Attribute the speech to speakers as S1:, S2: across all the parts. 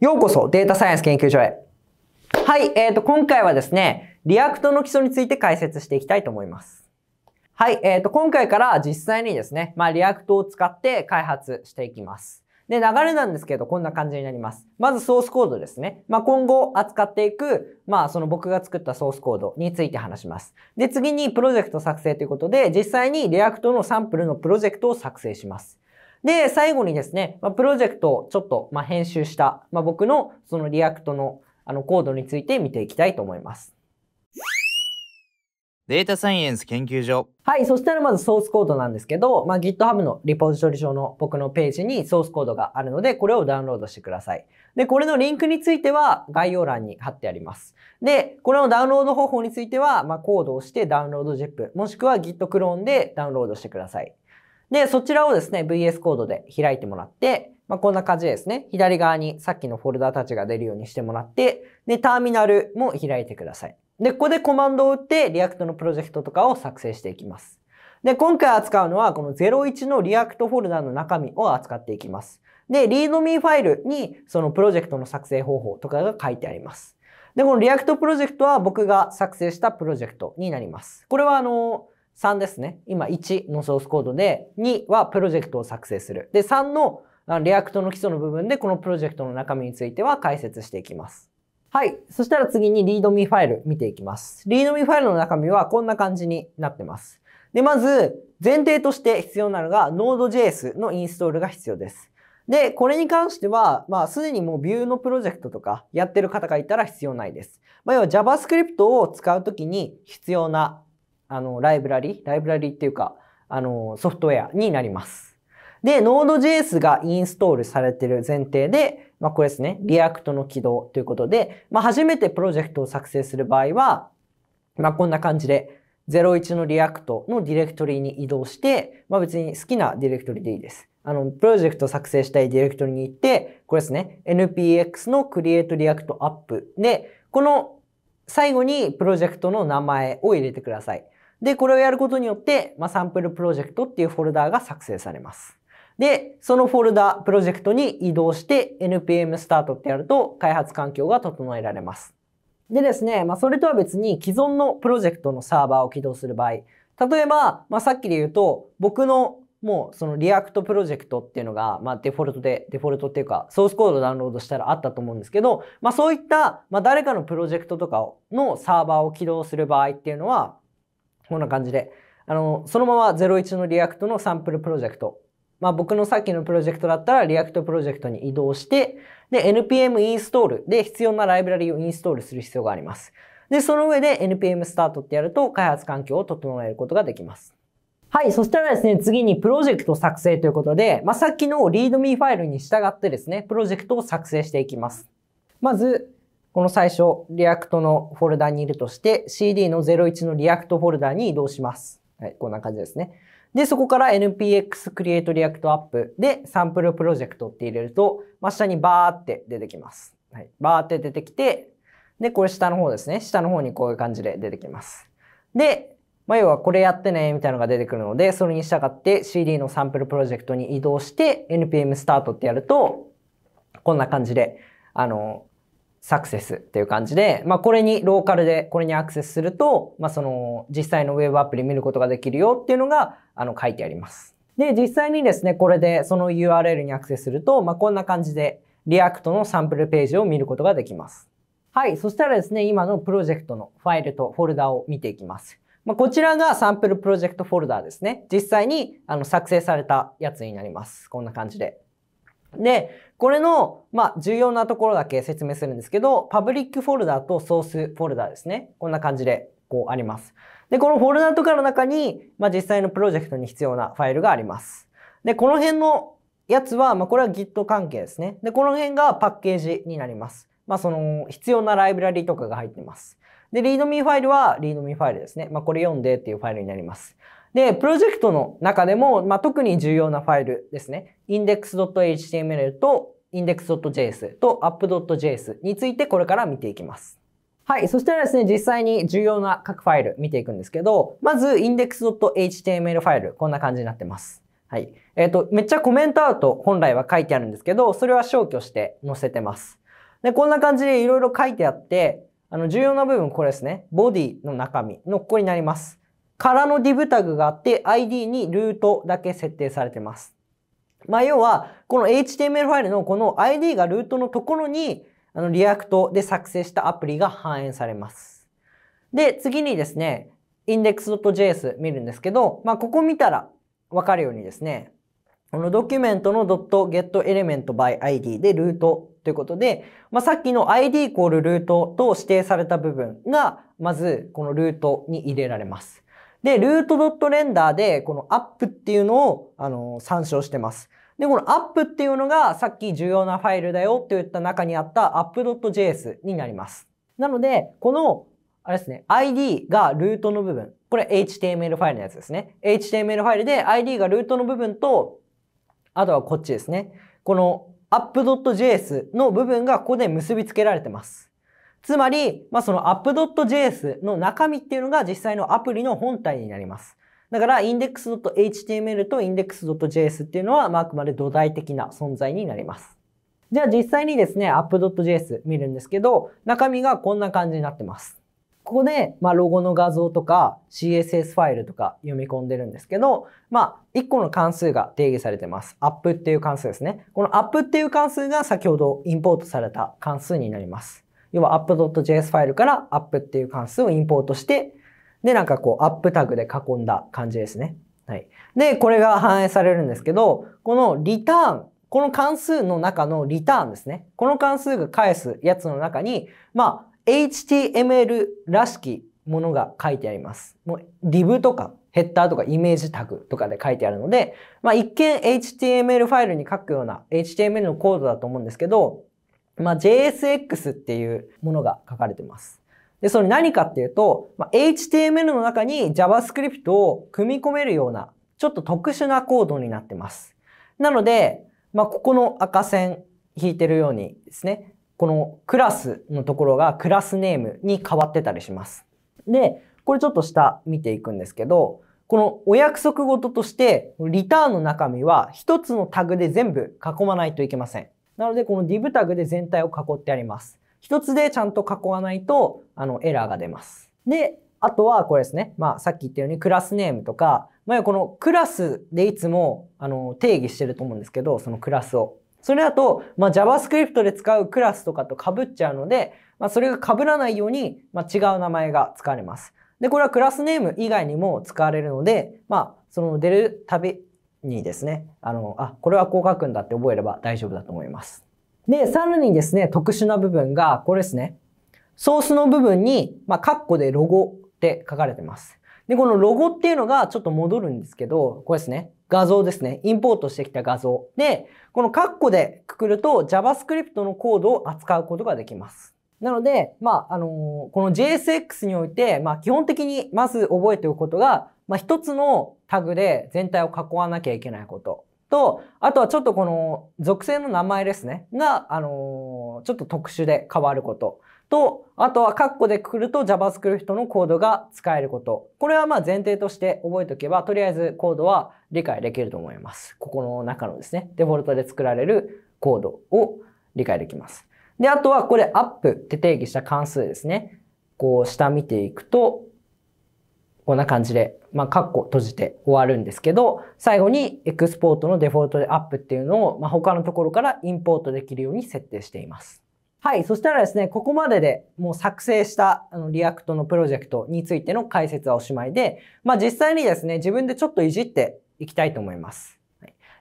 S1: ようこそデータサイエンス研究所へ。はい、えっ、ー、と、今回はですね、リアクトの基礎について解説していきたいと思います。はい、えっ、ー、と、今回から実際にですね、まあ、リアクトを使って開発していきます。で、流れなんですけど、こんな感じになります。まずソースコードですね。まあ、今後扱っていく、まあ、その僕が作ったソースコードについて話します。で、次にプロジェクト作成ということで、実際にリアクトのサンプルのプロジェクトを作成します。で、最後にですね、まあ、プロジェクトをちょっと、まあ、編集した、まあ、僕のそのリアクトのあのコードについて見ていきたいと思います。データサイエンス研究所。はい。そしたらまずソースコードなんですけど、まあ、GitHub のリポジトリ上の僕のページにソースコードがあるので、これをダウンロードしてください。で、これのリンクについては概要欄に貼ってあります。で、これのダウンロード方法については、まあ、コードをしてダウンロード ZIP、もしくは Git クローンでダウンロードしてください。で、そちらをですね、VS コードで開いてもらって、まあ、こんな感じですね。左側にさっきのフォルダたちが出るようにしてもらって、で、ターミナルも開いてください。で、ここでコマンドを打って、リアクトのプロジェクトとかを作成していきます。で、今回扱うのは、この01のリアクトフォルダの中身を扱っていきます。で、readme ファイルに、そのプロジェクトの作成方法とかが書いてあります。で、このリアクトプロジェクトは僕が作成したプロジェクトになります。これは、あの、3ですね。今1のソースコードで、2はプロジェクトを作成する。で、3のリアクトの基礎の部分でこのプロジェクトの中身については解説していきます。はい。そしたら次に README ファイル見ていきます。README ファイルの中身はこんな感じになってます。で、まず前提として必要なのが Node.js のインストールが必要です。で、これに関しては、まあ、すでにもう v i e のプロジェクトとかやってる方がいたら必要ないです。まあ、要は JavaScript を使うときに必要なあの、ライブラリ、ライブラリっていうか、あの、ソフトウェアになります。で、Node.js がインストールされている前提で、まあ、これですね、React の起動ということで、まあ、初めてプロジェクトを作成する場合は、まあ、こんな感じで、01の React のディレクトリに移動して、まあ、別に好きなディレクトリでいいです。あの、プロジェクト作成したいディレクトリに行って、これですね、npx の create react app で、この最後にプロジェクトの名前を入れてください。で、これをやることによって、まあ、サンプルプロジェクトっていうフォルダーが作成されます。で、そのフォルダ、プロジェクトに移動して npm スタートってやると開発環境が整えられます。でですね、まあ、それとは別に既存のプロジェクトのサーバーを起動する場合、例えば、まあ、さっきで言うと、僕のもうそのリアクトプロジェクトっていうのが、まあ、デフォルトで、デフォルトっていうか、ソースコードダウンロードしたらあったと思うんですけど、まあ、そういった、まあ、誰かのプロジェクトとかのサーバーを起動する場合っていうのは、こんな感じで。あの、そのまま01のリアクトのサンプルプロジェクト。まあ僕のさっきのプロジェクトだったらリアクトプロジェクトに移動して、で、npm インストールで必要なライブラリをインストールする必要があります。で、その上で npm スタートってやると開発環境を整えることができます。はい。そしたらですね、次にプロジェクト作成ということで、まあ、さっきの readme ファイルに従ってですね、プロジェクトを作成していきます。まず、この最初、リアクトのフォルダにいるとして、CD の01のリアクトフォルダに移動します。はい、こんな感じですね。で、そこから npx create react app でサンプルプロジェクトって入れると、真下にバーって出てきます。はい、バーって出てきて、で、これ下の方ですね。下の方にこういう感じで出てきます。で、まあ、要はこれやってね、みたいなのが出てくるので、それに従って CD のサンプルプロジェクトに移動して、npm start ってやると、こんな感じで、あの、サクセスっていう感じで、まあ、これにローカルでこれにアクセスすると、まあ、その実際のウェブアプリ見ることができるよっていうのがあの書いてあります。で、実際にですね、これでその URL にアクセスすると、まあ、こんな感じでリアクトのサンプルページを見ることができます。はい、そしたらですね、今のプロジェクトのファイルとフォルダを見ていきます。まあ、こちらがサンプルプロジェクトフォルダーですね。実際にあの作成されたやつになります。こんな感じで。で、これの、まあ、重要なところだけ説明するんですけど、パブリックフォルダーとソースフォルダーですね。こんな感じで、こうあります。で、このフォルダーとかの中に、まあ、実際のプロジェクトに必要なファイルがあります。で、この辺のやつは、まあ、これは Git 関係ですね。で、この辺がパッケージになります。まあ、その、必要なライブラリとかが入ってます。で、readme ファイルは readme ファイルですね。まあ、これ読んでっていうファイルになります。で、プロジェクトの中でも、まあ、特に重要なファイルですね。index.html と index.js と app.js についてこれから見ていきます。はい。そしたらですね、実際に重要な各ファイル見ていくんですけど、まず index.html ファイル、こんな感じになってます。はい。えっ、ー、と、めっちゃコメントアウト本来は書いてあるんですけど、それは消去して載せてます。で、こんな感じでいろいろ書いてあって、あの、重要な部分これですね。ボディの中身のここになります。からのディブタグがあって ID にルートだけ設定されてます。まあ、要は、この HTML ファイルのこの ID がルートのところに、あの、リアクトで作成したアプリが反映されます。で、次にですね、index.js 見るんですけど、まあ、ここ見たらわかるようにですね、このドキュメントの .getElementById でルートということで、まあ、さっきの ID イコールルートと指定された部分が、まずこのルートに入れられます。で、ルートドットレンダーで、このアップっていうのを、あの参照してます。で、このアップっていうのが、さっき重要なファイルだよって言った中にあったアップ .js になります。なので、この、あれですね、ID がルートの部分。これ HTML ファイルのやつですね。HTML ファイルで ID がルートの部分と、あとはこっちですね。この app.js の部分がここで結びつけられてます。つまり、まあ、その app.js の中身っていうのが実際のアプリの本体になります。だから index.html と index.js っていうのは、まあ、あくまで土台的な存在になります。じゃあ実際にですね、app.js 見るんですけど、中身がこんな感じになってます。ここで、まあ、ロゴの画像とか CSS ファイルとか読み込んでるんですけど、まあ、1個の関数が定義されてます。アップっていう関数ですね。このアップっていう関数が先ほどインポートされた関数になります。要は app.js ファイルから app っていう関数をインポートして、で、なんかこう app タグで囲んだ感じですね。はい。で、これが反映されるんですけど、このリターン、この関数の中のリターンですね。この関数が返すやつの中に、まあ、HTML らしきものが書いてあります。もう、div とかヘッダーとかイメージタグとかで書いてあるので、まあ、一見 HTML ファイルに書くような HTML のコードだと思うんですけど、まあ、JSX っていうものが書かれてます。で、それ何かっていうと、まあ、HTML の中に JavaScript を組み込めるような、ちょっと特殊なコードになってます。なので、まあ、ここの赤線引いてるようにですね、このクラスのところがクラスネームに変わってたりします。で、これちょっと下見ていくんですけど、このお約束事として、リターンの中身は一つのタグで全部囲まないといけません。なので、この div タグで全体を囲ってあります。一つでちゃんと囲わないと、あの、エラーが出ます。で、あとはこれですね。まあ、さっき言ったようにクラスネームとか、まあ、このクラスでいつも、あの、定義してると思うんですけど、そのクラスを。それだと、まあ、JavaScript で使うクラスとかと被っちゃうので、まあ、それが被らないように、まあ、違う名前が使われます。で、これはクラスネーム以外にも使われるので、まあ、その出るタビ、にですね、あの、あ、これはこう書くんだって覚えれば大丈夫だと思います。で、さらにですね、特殊な部分が、これですね。ソースの部分に、まあ、カッコでロゴって書かれてます。で、このロゴっていうのがちょっと戻るんですけど、これですね。画像ですね。インポートしてきた画像。で、このカッコでくくると JavaScript のコードを扱うことができます。なので、まあ、あのー、この JSX において、まあ、基本的にまず覚えておくことが、まあ、一つのタグで全体を囲わなきゃいけないことと、あとはちょっとこの属性の名前ですね、が、あのー、ちょっと特殊で変わること。と、あとはカッコでくると JavaScript のコードが使えること。これはまあ前提として覚えておけば、とりあえずコードは理解できると思います。ここの中のですね、デフォルトで作られるコードを理解できます。で、あとはこれアップって定義した関数ですね。こう下見ていくと、こんな感じで、まあ、カッコ閉じて終わるんですけど、最後にエクスポートのデフォルトでアップっていうのを、まあ、他のところからインポートできるように設定しています。はい。そしたらですね、ここまででもう作成したあのリアクトのプロジェクトについての解説はおしまいで、まあ実際にですね、自分でちょっといじっていきたいと思います。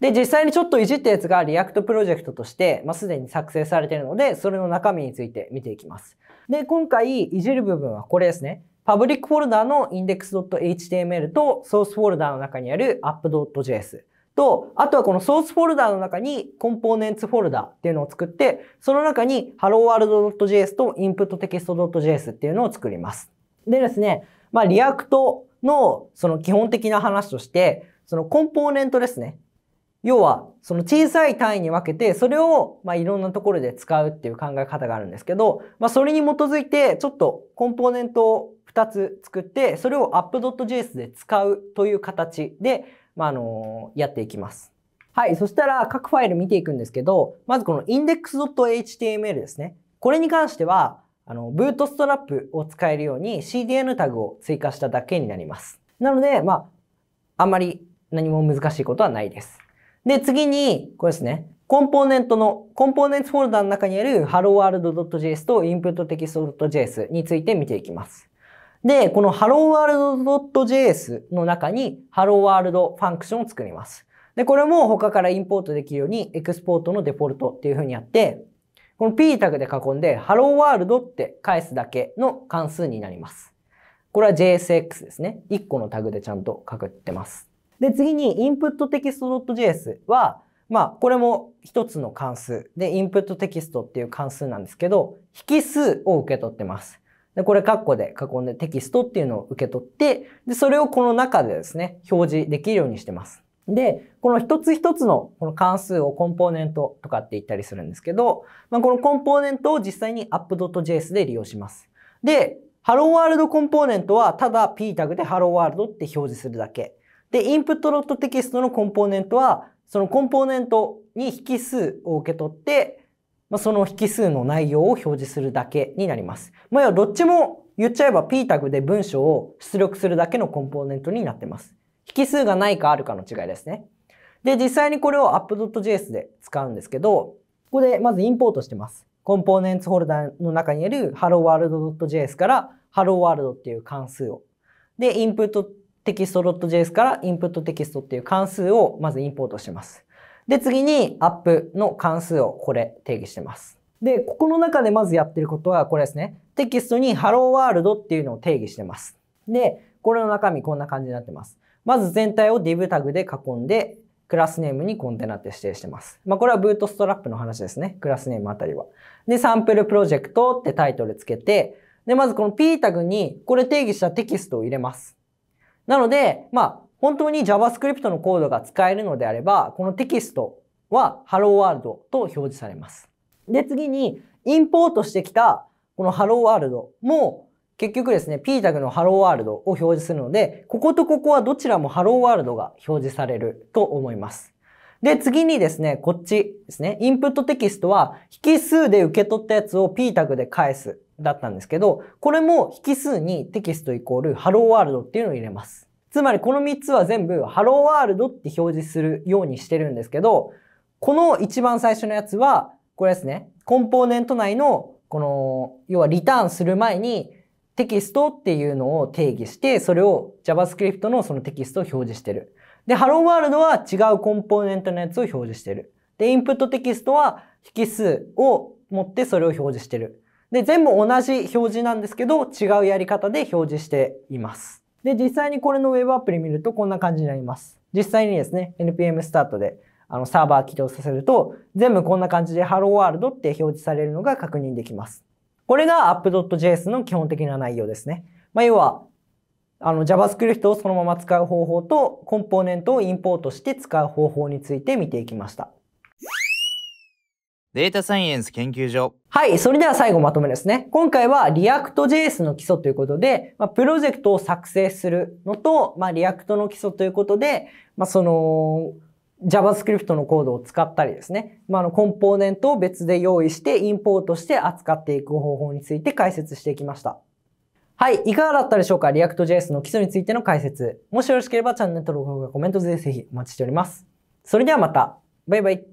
S1: で、実際にちょっといじったやつがリアクトプロジェクトとして、まあ、すでに作成されているので、それの中身について見ていきます。で、今回いじる部分はこれですね。パブリックフォルダーの index.html とソースフォルダーの中にある app.js と、あとはこのソースフォルダーの中にコンポーネンツフォルダーっていうのを作って、その中に helloworld.js と inputtext.js っていうのを作ります。でですね、まあ、リアクトのその基本的な話として、そのコンポーネントですね。要は、その小さい単位に分けて、それを、まあ、いろんなところで使うっていう考え方があるんですけど、まあ、それに基づいて、ちょっとコンポーネントを2つ作って、それを app.js で使うという形で、まあ、あのー、やっていきます。はい。そしたら、各ファイル見ていくんですけど、まずこの index.html ですね。これに関しては、あの、ブートストラップを使えるように CDN タグを追加しただけになります。なので、まあ、あんまり何も難しいことはないです。で、次に、これですね。コンポーネントの、コンポーネンツフォルダの中にある helloworld.js と input.text.js について見ていきます。で、この helloworld.js の中に helloworld ファンクションを作ります。で、これも他からインポートできるようにエクスポートのデフォルトっていう風にやって、この p タグで囲んで helloworld って返すだけの関数になります。これは JSX ですね。1個のタグでちゃんと書くってます。で、次に、インプットテキスト .js は、まあ、これも一つの関数で、インプットテキストっていう関数なんですけど、引数を受け取ってます。で、これカッコで囲んでテキストっていうのを受け取って、で、それをこの中でですね、表示できるようにしてます。で、この一つ一つのこの関数をコンポーネントとかって言ったりするんですけど、まあ、このコンポーネントを実際に app.js で利用します。で、ハローワールドコンポーネントはただ p タグでハローワールドって表示するだけ。で、インプットロットテキストのコンポーネントは、そのコンポーネントに引数を受け取って、まあ、その引数の内容を表示するだけになります。まあ、要はどっちも言っちゃえば P タグで文章を出力するだけのコンポーネントになってます。引数がないかあるかの違いですね。で、実際にこれを app.js で使うんですけど、ここでまずインポートしてます。コンポーネンツホルダーの中にある helloworld.js から helloworld っていう関数を。で、インプットテキスト .js からインプットテキストっていう関数をまずインポートします。で、次にアップの関数をこれ定義してます。で、ここの中でまずやってることはこれですね。テキストにハローワールドっていうのを定義してます。で、これの中身こんな感じになってます。まず全体を div タグで囲んで、クラスネームにコンテナって指定してます。まあ、これはブートストラップの話ですね。クラスネームあたりは。で、サンプルプロジェクトってタイトルつけて、で、まずこの p タグにこれ定義したテキストを入れます。なので、まあ、本当に JavaScript のコードが使えるのであれば、このテキストは Hello World と表示されます。で、次に、インポートしてきたこの Hello World も、結局ですね、p タグの Hello World を表示するので、こことここはどちらも Hello World が表示されると思います。で、次にですね、こっちですね、インプットテキストは、引数で受け取ったやつを p タグで返すだったんですけど、これも引数にテキストイコールハローワールドっていうのを入れます。つまりこの3つは全部ハローワールドって表示するようにしてるんですけど、この一番最初のやつは、これですね。コンポーネント内の、この、要はリターンする前にテキストっていうのを定義して、それを JavaScript のそのテキストを表示してる。で、ハローワールドは違うコンポーネントのやつを表示してる。で、インプットテキストは引数を持ってそれを表示してる。で、全部同じ表示なんですけど、違うやり方で表示しています。で、実際にこれの Web アプリ見るとこんな感じになります。実際にですね、NPM スタートであのサーバー起動させると、全部こんな感じで Hello World って表示されるのが確認できます。これが app.js の基本的な内容ですね。まあ、要は、あの JavaScript をそのまま使う方法と、コンポーネントをインポートして使う方法について見ていきました。データサイエンス研究所。はい。それでは最後まとめですね。今回は React.js の基礎ということで、まあ、プロジェクトを作成するのと、まあ、React の基礎ということで、まあ、その、JavaScript のコードを使ったりですね。まあ、の、コンポーネントを別で用意して、インポートして扱っていく方法について解説していきました。はい。いかがだったでしょうか ?React.js の基礎についての解説。もしよろしければチャンネル登録やコメントでぜひお待ちしております。それではまた。バイバイ。